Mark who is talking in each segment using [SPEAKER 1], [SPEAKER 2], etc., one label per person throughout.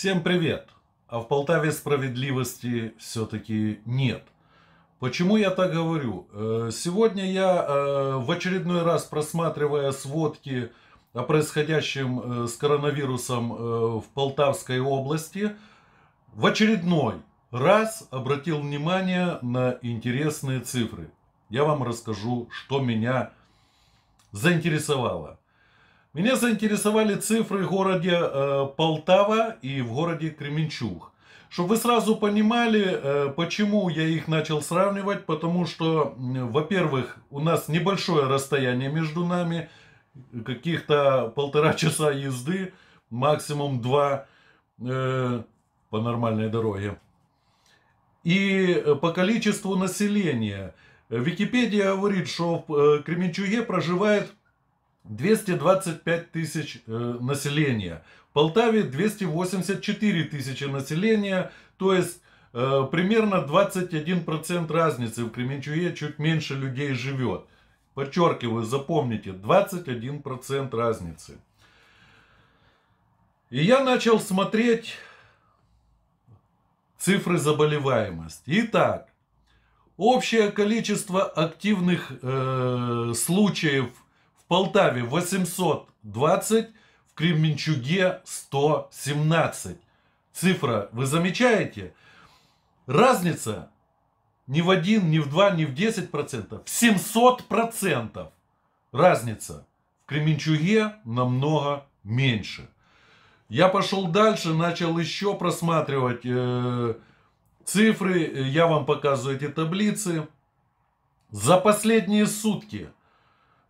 [SPEAKER 1] Всем привет! А в Полтаве справедливости все-таки нет. Почему я так говорю? Э, сегодня я э, в очередной раз, просматривая сводки о происходящем э, с коронавирусом в Полтавской области, в очередной раз обратил внимание на интересные цифры. Я вам расскажу, что меня заинтересовало. Меня заинтересовали цифры в городе э, Полтава и в городе Кременчуг. Чтобы вы сразу понимали, э, почему я их начал сравнивать, потому что, э, во-первых, у нас небольшое расстояние между нами, каких-то полтора часа езды, максимум два э, по нормальной дороге. И э, по количеству населения. Википедия говорит, что в э, Кременчуге проживает 225 тысяч э, населения. В Полтаве 284 тысячи населения, то есть э, примерно 21% разницы. В Кременчуге чуть меньше людей живет. Подчеркиваю, запомните, 21% разницы. И я начал смотреть цифры заболеваемости. Итак, общее количество активных э, случаев Полтаве 820, в Кременчуге 117. Цифра вы замечаете? Разница не в 1, не в 2, не в 10 процентов. В 700 процентов разница. В Кременчуге намного меньше. Я пошел дальше, начал еще просматривать э, цифры. Я вам показываю эти таблицы. За последние сутки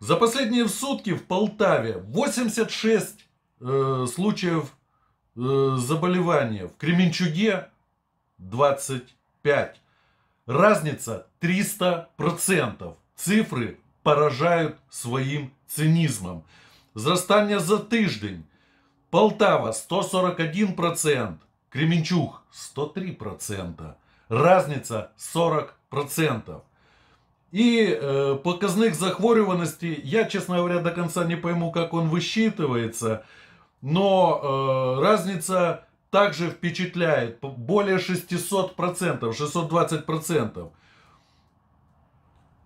[SPEAKER 1] за последние сутки в Полтаве 86 э, случаев э, заболевания. В Кременчуге 25. Разница 300%. Цифры поражают своим цинизмом. Зростання за тиждень. Полтава 141%. Кременчуг 103%. Разница 40%. И э, показных захворюваностей, я, честно говоря, до конца не пойму, как он высчитывается, но э, разница также впечатляет, более 600%, 620%.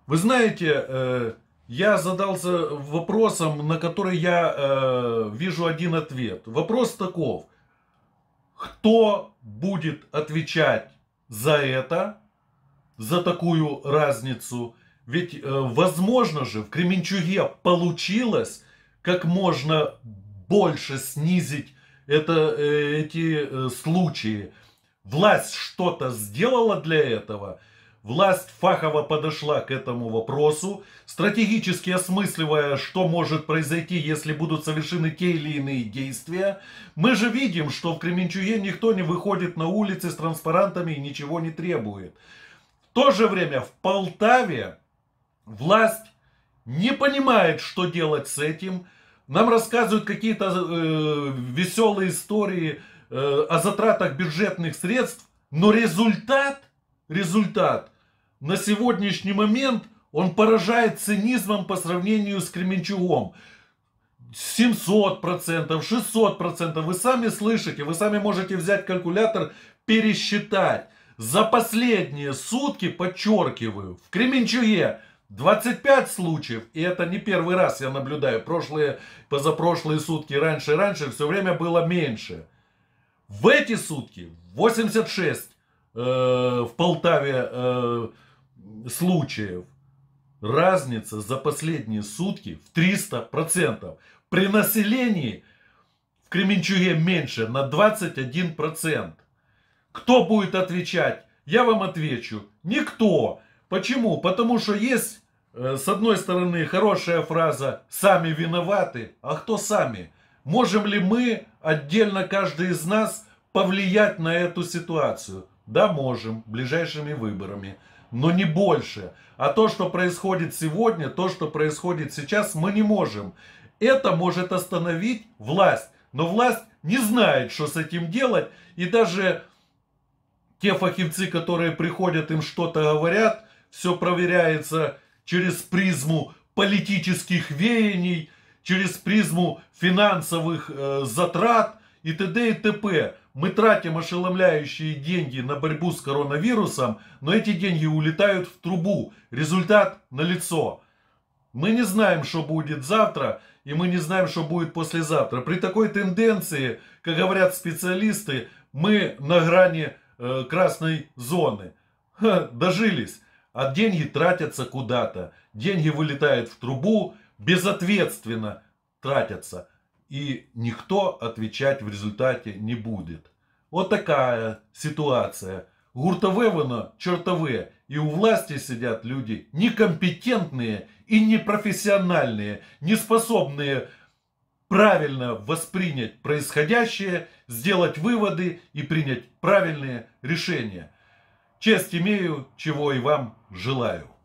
[SPEAKER 1] Вы знаете, э, я задался вопросом, на который я э, вижу один ответ. Вопрос таков, кто будет отвечать за это? за такую разницу. Ведь, э, возможно же, в Кременчуге получилось как можно больше снизить это, э, эти э, случаи. Власть что-то сделала для этого. Власть фахово подошла к этому вопросу, стратегически осмысливая, что может произойти, если будут совершены те или иные действия. Мы же видим, что в Кременчуге никто не выходит на улицы с транспарантами и ничего не требует то же время в Полтаве власть не понимает, что делать с этим. Нам рассказывают какие-то э, веселые истории э, о затратах бюджетных средств, но результат, результат на сегодняшний момент он поражает цинизмом по сравнению с Кременчугом. 700%, 600%, вы сами слышите, вы сами можете взять калькулятор, пересчитать. За последние сутки, подчеркиваю, в Кременчуге 25 случаев, и это не первый раз я наблюдаю, прошлые, позапрошлые сутки, раньше и раньше, все время было меньше. В эти сутки 86 э, в Полтаве э, случаев. Разница за последние сутки в 300%. При населении в Кременчуге меньше на 21%. Кто будет отвечать? Я вам отвечу. Никто. Почему? Потому что есть, э, с одной стороны, хорошая фраза «сами виноваты», а кто сами? Можем ли мы, отдельно каждый из нас, повлиять на эту ситуацию? Да, можем, ближайшими выборами, но не больше. А то, что происходит сегодня, то, что происходит сейчас, мы не можем. Это может остановить власть, но власть не знает, что с этим делать, и даже те фахивцы, которые приходят, им что-то говорят, все проверяется через призму политических веяний, через призму финансовых э, затрат и т.д. и т.п. Мы тратим ошеломляющие деньги на борьбу с коронавирусом, но эти деньги улетают в трубу. Результат налицо. Мы не знаем, что будет завтра, и мы не знаем, что будет послезавтра. При такой тенденции, как говорят специалисты, мы на грани э, красной зоны. Ха, дожились. А деньги тратятся куда-то. Деньги вылетают в трубу, безответственно тратятся. И никто отвечать в результате не будет. Вот такая ситуация. Гуртове воно чертове. И у власти сидят люди некомпетентные и непрофессиональные, не способные правильно воспринять происходящее сделать выводы и принять правильные решения. Честь имею, чего и вам желаю.